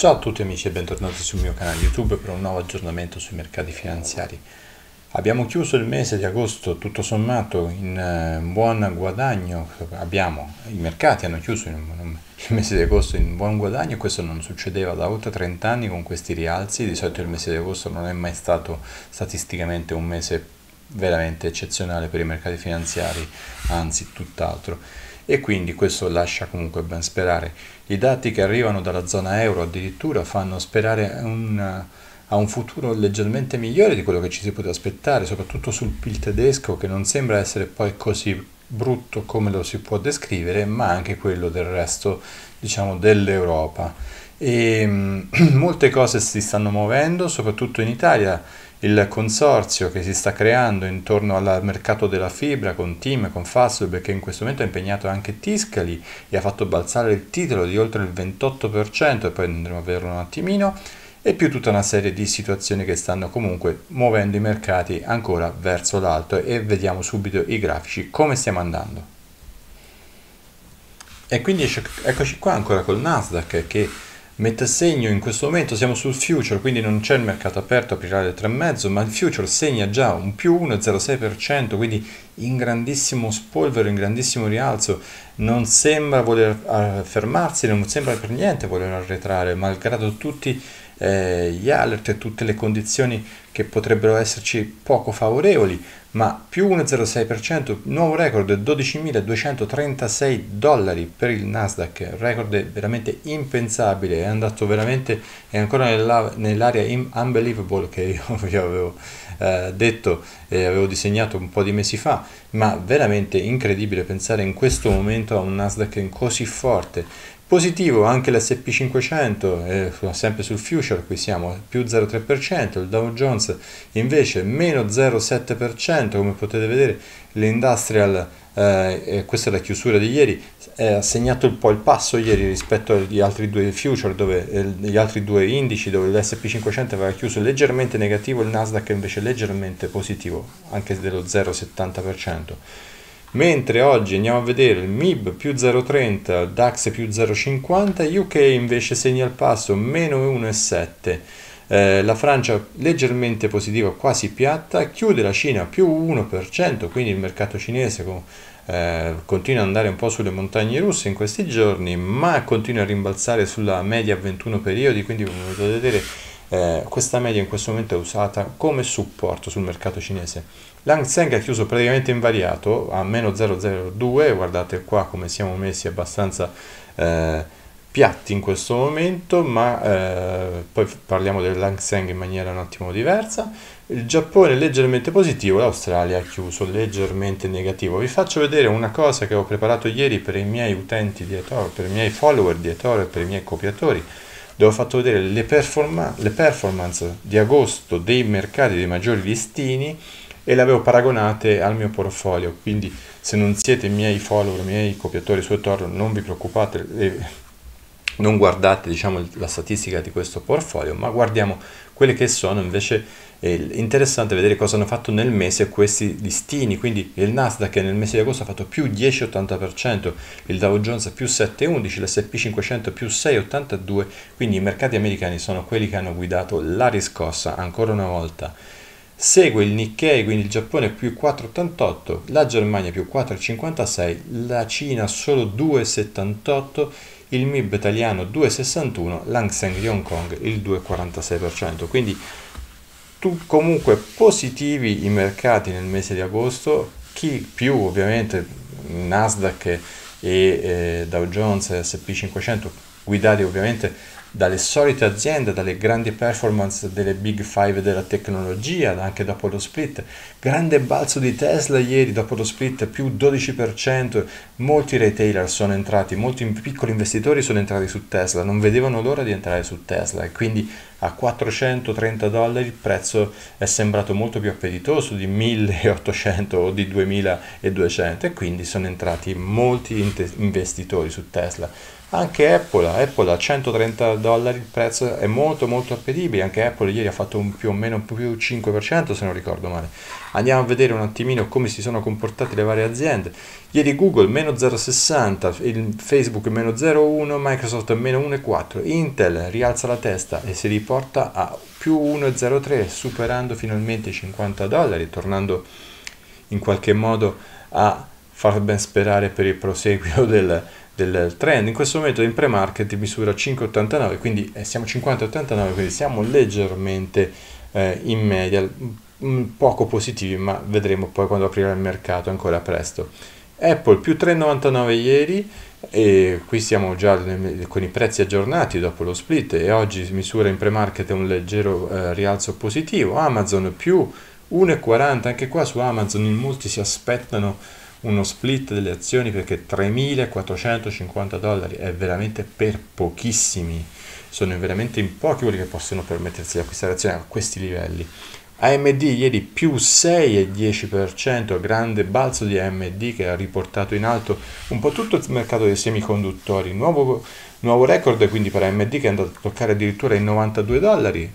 Ciao a tutti amici e bentornati sul mio canale YouTube per un nuovo aggiornamento sui mercati finanziari. Abbiamo chiuso il mese di agosto tutto sommato in eh, buon guadagno, abbiamo, i mercati hanno chiuso in, in, il mese di agosto in buon guadagno, questo non succedeva da oltre 30 anni con questi rialzi, di solito il mese di agosto non è mai stato statisticamente un mese veramente eccezionale per i mercati finanziari, anzi tutt'altro e quindi questo lascia comunque ben sperare. I dati che arrivano dalla zona euro addirittura fanno sperare un, a un futuro leggermente migliore di quello che ci si poteva aspettare, soprattutto sul PIL tedesco che non sembra essere poi così brutto come lo si può descrivere, ma anche quello del resto diciamo, dell'Europa. E, molte cose si stanno muovendo, soprattutto in Italia il consorzio che si sta creando intorno al mercato della fibra con Team, con Fastweb che in questo momento ha impegnato anche Tiscali e ha fatto balzare il titolo di oltre il 28% e poi andremo a vederlo un attimino e più tutta una serie di situazioni che stanno comunque muovendo i mercati ancora verso l'alto e vediamo subito i grafici come stiamo andando e quindi eccoci qua ancora col Nasdaq che mette segno in questo momento, siamo sul future, quindi non c'è il mercato aperto, aprirà le 3,5, ma il future segna già un più 1,06%, quindi in grandissimo spolvero, in grandissimo rialzo, non sembra voler eh, fermarsi, non sembra per niente voler arretrare, malgrado tutti eh, gli alert e tutte le condizioni che potrebbero esserci poco favorevoli, ma più 1,06%, nuovo record 12.236 dollari per il Nasdaq, record veramente impensabile, è andato veramente, è ancora nell'area unbelievable che io vi avevo eh, detto e avevo disegnato un po' di mesi fa, ma veramente incredibile pensare in questo momento a un Nasdaq così forte Positivo anche l'SP500, eh, sempre sul future qui siamo, più 0,3%, il Dow Jones invece meno 0,7%, come potete vedere l'industrial, eh, questa è la chiusura di ieri, eh, ha segnato un po' il passo ieri rispetto agli altri due future, dove, eh, gli altri due indici dove l'SP500 aveva chiuso leggermente negativo, il Nasdaq invece leggermente positivo, anche dello 0,70% mentre oggi andiamo a vedere il MIB più 0,30, il DAX più 0,50, UK invece segna il passo meno 1,7, eh, la Francia leggermente positiva, quasi piatta, chiude la Cina più 1%, quindi il mercato cinese con, eh, continua ad andare un po' sulle montagne russe in questi giorni, ma continua a rimbalzare sulla media a 21 periodi, quindi come potete vedere eh, questa media in questo momento è usata come supporto sul mercato cinese. L'Hang Seng è chiuso praticamente invariato a meno 0,02, guardate qua come siamo messi abbastanza eh, piatti in questo momento, ma eh, poi parliamo dell'Hang Seng in maniera un attimo diversa. Il Giappone è leggermente positivo, l'Australia ha chiuso leggermente negativo. Vi faccio vedere una cosa che ho preparato ieri per i miei utenti di eToro, per i miei follower di eToro e per i miei copiatori dove ho fatto vedere le, performa- le performance di agosto dei mercati dei maggiori listini e le avevo paragonate al mio portfolio. Quindi se non siete miei follower, miei copiatori su Toro, non vi preoccupate, eh, non guardate diciamo, la statistica di questo portfolio, ma guardiamo quelle che sono invece è eh, interessante vedere cosa hanno fatto nel mese questi listini, quindi il Nasdaq nel mese di agosto ha fatto più 10,80%, il Dow Jones più 7,11%, l'SP 500 più 6,82%, quindi i mercati americani sono quelli che hanno guidato la riscossa ancora una volta Segue il Nikkei, quindi il Giappone più 4,88, la Germania più 4,56, la Cina solo 2,78, il MIB italiano 2,61, l'Hang di Hong Kong il 2,46%. Quindi tu, comunque positivi i mercati nel mese di agosto, chi più ovviamente Nasdaq e, e Dow Jones, SP 500 guidati ovviamente dalle solite aziende, dalle grandi performance delle big five della tecnologia, anche dopo lo split. Grande balzo di Tesla ieri dopo lo split, più 12%. Molti retailer sono entrati, molti piccoli investitori sono entrati su Tesla, non vedevano l'ora di entrare su Tesla e quindi a 430 dollari il prezzo è sembrato molto più appetitoso di 1800 o di 2200 e quindi sono entrati molti investitori su Tesla. Anche Apple, Apple a 130 dollari il prezzo è molto molto appetibile, anche Apple ieri ha fatto un più o meno un più 5% se non ricordo male. Andiamo a vedere un attimino come si sono comportate le varie aziende. Ieri Google meno 0,60, Facebook meno 0,1, Microsoft meno 1,4, Intel rialza la testa e si riprende porta a più 1,03 superando finalmente i 50 dollari, tornando in qualche modo a far ben sperare per il proseguio del, del trend. In questo momento in pre-market misura 5,89, quindi eh, siamo 50,89, quindi siamo leggermente eh, in media, mm, poco positivi, ma vedremo poi quando aprirà il mercato, ancora presto. Apple più 3,99 ieri, e qui siamo già con i prezzi aggiornati dopo lo split e oggi misura in pre-market un leggero eh, rialzo positivo Amazon più 1,40 anche qua su Amazon in molti si aspettano uno split delle azioni perché 3.450 dollari è veramente per pochissimi sono veramente in pochi quelli che possono permettersi di acquistare azioni a questi livelli AMD ieri più 6,10%, grande balzo di AMD che ha riportato in alto un po' tutto il mercato dei semiconduttori, nuovo, nuovo record quindi per AMD che è andato a toccare addirittura i 92 dollari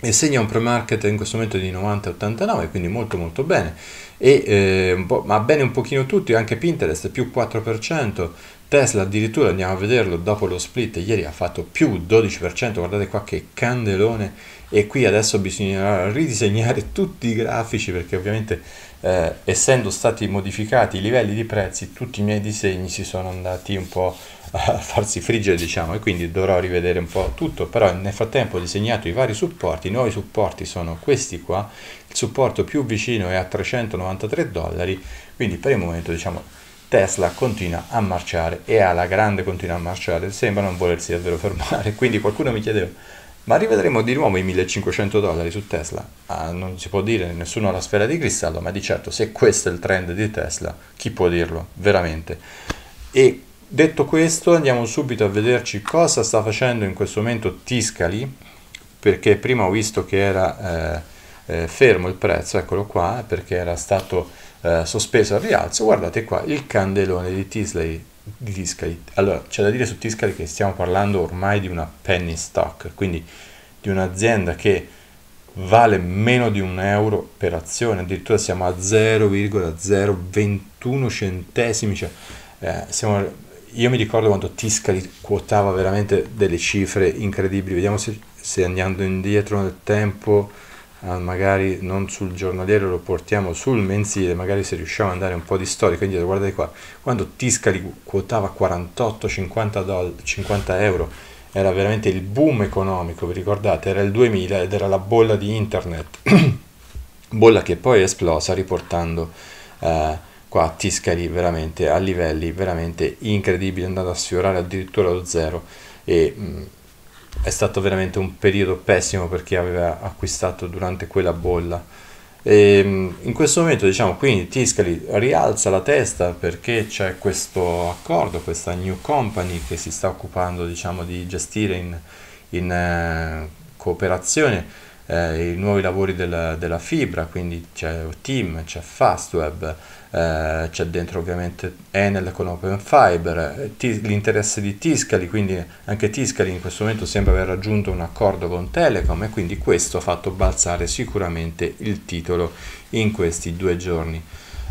e segna un pre-market in questo momento di 90,89 quindi molto molto bene e, eh, ma bene un pochino tutti anche Pinterest più 4% Tesla addirittura andiamo a vederlo dopo lo split, ieri ha fatto più 12%, guardate qua che candelone e qui adesso bisognerà ridisegnare tutti i grafici perché ovviamente eh, essendo stati modificati i livelli di prezzi tutti i miei disegni si sono andati un po' a farsi friggere diciamo e quindi dovrò rivedere un po' tutto però nel frattempo ho disegnato i vari supporti i nuovi supporti sono questi qua il supporto più vicino è a 393 dollari quindi per il momento diciamo Tesla continua a marciare e alla grande continua a marciare, sembra non volersi davvero fermare. Quindi qualcuno mi chiedeva, ma rivedremo di nuovo i 1500 dollari su Tesla? Ah, non si può dire, nessuno ha la sfera di cristallo, ma di certo se questo è il trend di Tesla, chi può dirlo veramente? E detto questo andiamo subito a vederci cosa sta facendo in questo momento Tiscali, perché prima ho visto che era eh, eh, fermo il prezzo, eccolo qua, perché era stato eh, sospeso al rialzo, guardate qua il candelone di Tisley di Tiscali. Allora, c'è da dire su Tiscali che stiamo parlando ormai di una penny stock, quindi di un'azienda che vale meno di un euro per azione, addirittura siamo a 0,021 centesimi, cioè, eh, siamo, io mi ricordo quando Tiscali quotava veramente delle cifre incredibili, vediamo se, se andando indietro nel tempo Ah, magari non sul giornaliero, lo portiamo sul mensile, magari se riusciamo ad andare un po' di storico indietro, guardate qua, quando Tiscali quotava 48-50 doll- 50 euro, era veramente il boom economico, vi ricordate? Era il 2000 ed era la bolla di internet, bolla che poi è esplosa riportando eh, qua Tiscali veramente a livelli veramente incredibili, andando a sfiorare addirittura lo zero e... Mh, mm, è stato veramente un periodo pessimo per chi aveva acquistato durante quella bolla. E ehm, in questo momento, diciamo, quindi Tiscali rialza la testa perché c'è questo accordo, questa new company che si sta occupando, diciamo, di gestire in, in eh, cooperazione eh, i nuovi lavori della, della fibra, quindi c'è Team, c'è Fastweb, eh, c'è dentro ovviamente Enel con Open Fiber, T- l'interesse di Tiscali, quindi anche Tiscali in questo momento sembra aver raggiunto un accordo con Telecom e quindi questo ha fatto balzare sicuramente il titolo in questi due giorni.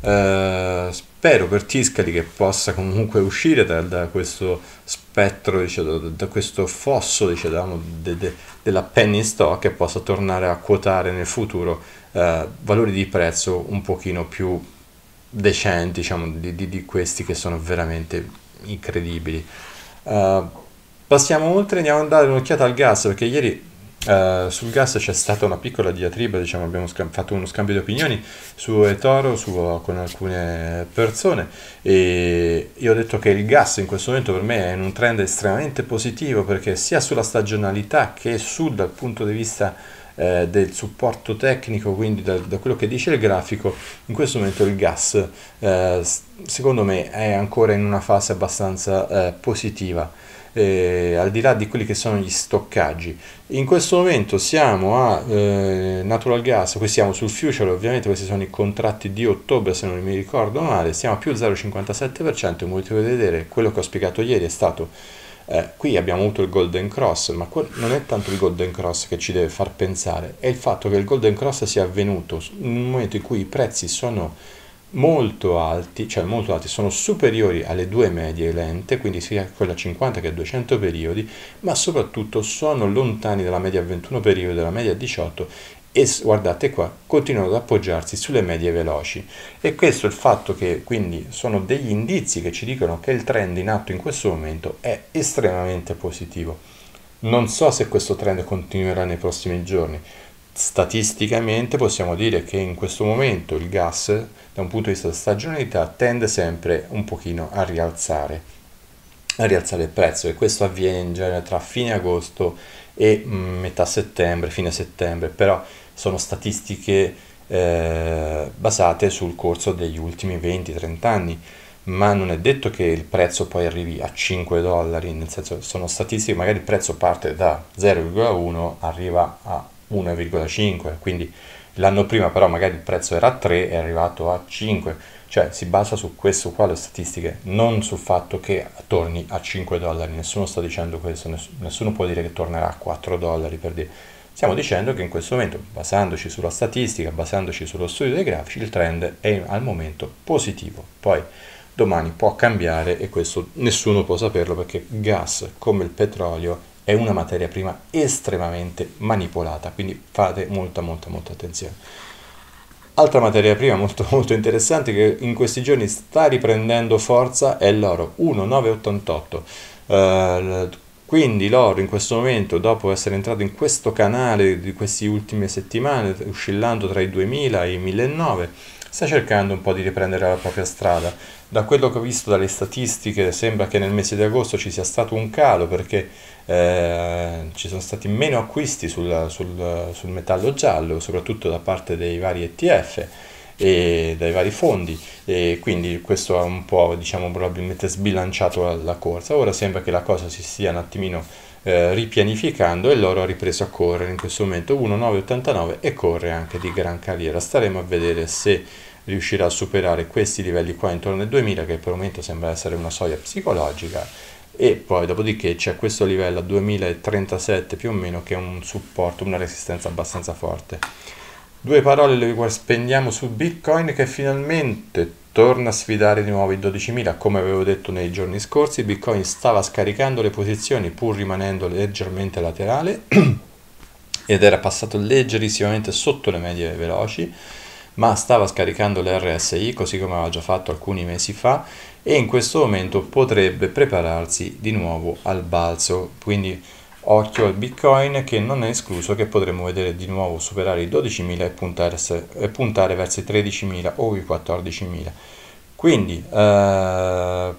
Eh, spero per Tiscali che possa comunque uscire da, da questo spettro, dice, da, da, questo fosso diciamo, de, de, della penny stock e possa tornare a quotare nel futuro eh, valori di prezzo un pochino più decenti, diciamo, di, di, di, questi che sono veramente incredibili. Uh, passiamo oltre, andiamo a dare un'occhiata al gas, perché ieri uh, sul gas c'è stata una piccola diatriba, diciamo, abbiamo scamb- fatto uno scambio di opinioni su Etoro su, con alcune persone e io ho detto che il gas in questo momento per me è in un trend estremamente positivo perché sia sulla stagionalità che sul dal punto di vista eh, del supporto tecnico, quindi da, da, quello che dice il grafico, in questo momento il gas eh, secondo me è ancora in una fase abbastanza eh, positiva. Eh, al di là di quelli che sono gli stoccaggi. In questo momento siamo a eh, natural gas, qui siamo sul future, ovviamente questi sono i contratti di ottobre se non mi ricordo male, siamo a più 0,57%, come potete vedere quello che ho spiegato ieri è stato eh, qui abbiamo avuto il Golden Cross, ma non è tanto il Golden Cross che ci deve far pensare, è il fatto che il Golden Cross sia avvenuto in un momento in cui i prezzi sono molto alti, cioè molto alti, sono superiori alle due medie lente, quindi sia quella 50 che 200 periodi, ma soprattutto sono lontani dalla media 21 periodi, dalla media 18 e guardate qua, continuano ad appoggiarsi sulle medie veloci. E questo è il fatto che quindi sono degli indizi che ci dicono che il trend in atto in questo momento è estremamente positivo. Non so se questo trend continuerà nei prossimi giorni. Statisticamente possiamo dire che in questo momento il gas, da un punto di vista di stagionalità, tende sempre un pochino a rialzare a rialzare il prezzo e questo avviene in genere tra fine agosto e mm, metà settembre, fine settembre, però sono statistiche eh, basate sul corso degli ultimi 20-30 anni, ma non è detto che il prezzo poi arrivi a 5 dollari, nel senso sono statistiche, magari il prezzo parte da 0,1 arriva a 1,5, quindi l'anno prima però magari il prezzo era 3 è arrivato a 5 cioè si basa su questo qua le statistiche, non sul fatto che torni a 5 dollari, nessuno sta dicendo questo, nessuno può dire che tornerà a 4 dollari per dire. Stiamo dicendo che in questo momento, basandoci sulla statistica, basandoci sullo studio dei grafici, il trend è al momento positivo. Poi domani può cambiare e questo nessuno può saperlo perché gas come il petrolio è una materia prima estremamente manipolata, quindi fate molta molta molta attenzione. Altra materia prima molto, molto interessante che in questi giorni sta riprendendo forza è l'oro 1988. Uh, eh, quindi l'oro in questo momento, dopo essere entrato in questo canale di queste ultime settimane, oscillando tra i 2000 e i 1900, sta cercando un po' di riprendere la propria strada. Da quello che ho visto dalle statistiche sembra che nel mese di agosto ci sia stato un calo perché eh, ci sono stati meno acquisti sul, sul, sul metallo giallo, soprattutto da parte dei vari ETF e dai vari fondi e quindi questo ha un po' diciamo probabilmente sbilanciato la, la corsa ora sembra che la cosa si stia un attimino eh, ripianificando e loro ha ripreso a correre in questo momento 1,989 e corre anche di gran carriera. Staremo a vedere se riuscirà a superare questi livelli qua intorno ai 2000 che per il momento sembra essere una soglia psicologica e poi dopodiché c'è questo livello a 2037 più o meno che è un supporto, una resistenza abbastanza forte. Due parole le spendiamo su Bitcoin che finalmente torna a sfidare di nuovo i 12.000. Come avevo detto nei giorni scorsi, Bitcoin stava scaricando le posizioni pur rimanendo leggermente laterale ed era passato leggerissimamente sotto le medie veloci, ma stava scaricando l'RSI così come aveva già fatto alcuni mesi fa e in questo momento potrebbe prepararsi di nuovo al balzo. Quindi Occhio al Bitcoin che non è escluso che potremmo vedere di nuovo superare i 12.000 e puntare, e puntare verso i 13.000 o i 14.000. Quindi, eh,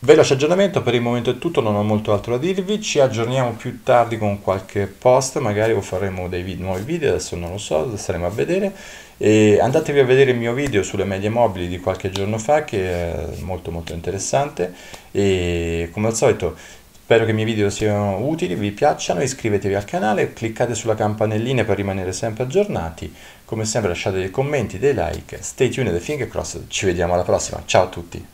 veloce aggiornamento, per il momento è tutto, non ho molto altro da dirvi, ci aggiorniamo più tardi con qualche post, magari o faremo dei vid nuovi video, adesso non lo so, staremo a vedere. E andatevi a vedere il mio video sulle medie mobili di qualche giorno fa che è molto molto interessante e come al solito Spero che i miei video siano utili, vi piacciono, iscrivetevi al canale, cliccate sulla campanellina per rimanere sempre aggiornati, come sempre lasciate dei commenti, dei like, stay tuned e finger crossed, ci vediamo alla prossima, ciao a tutti!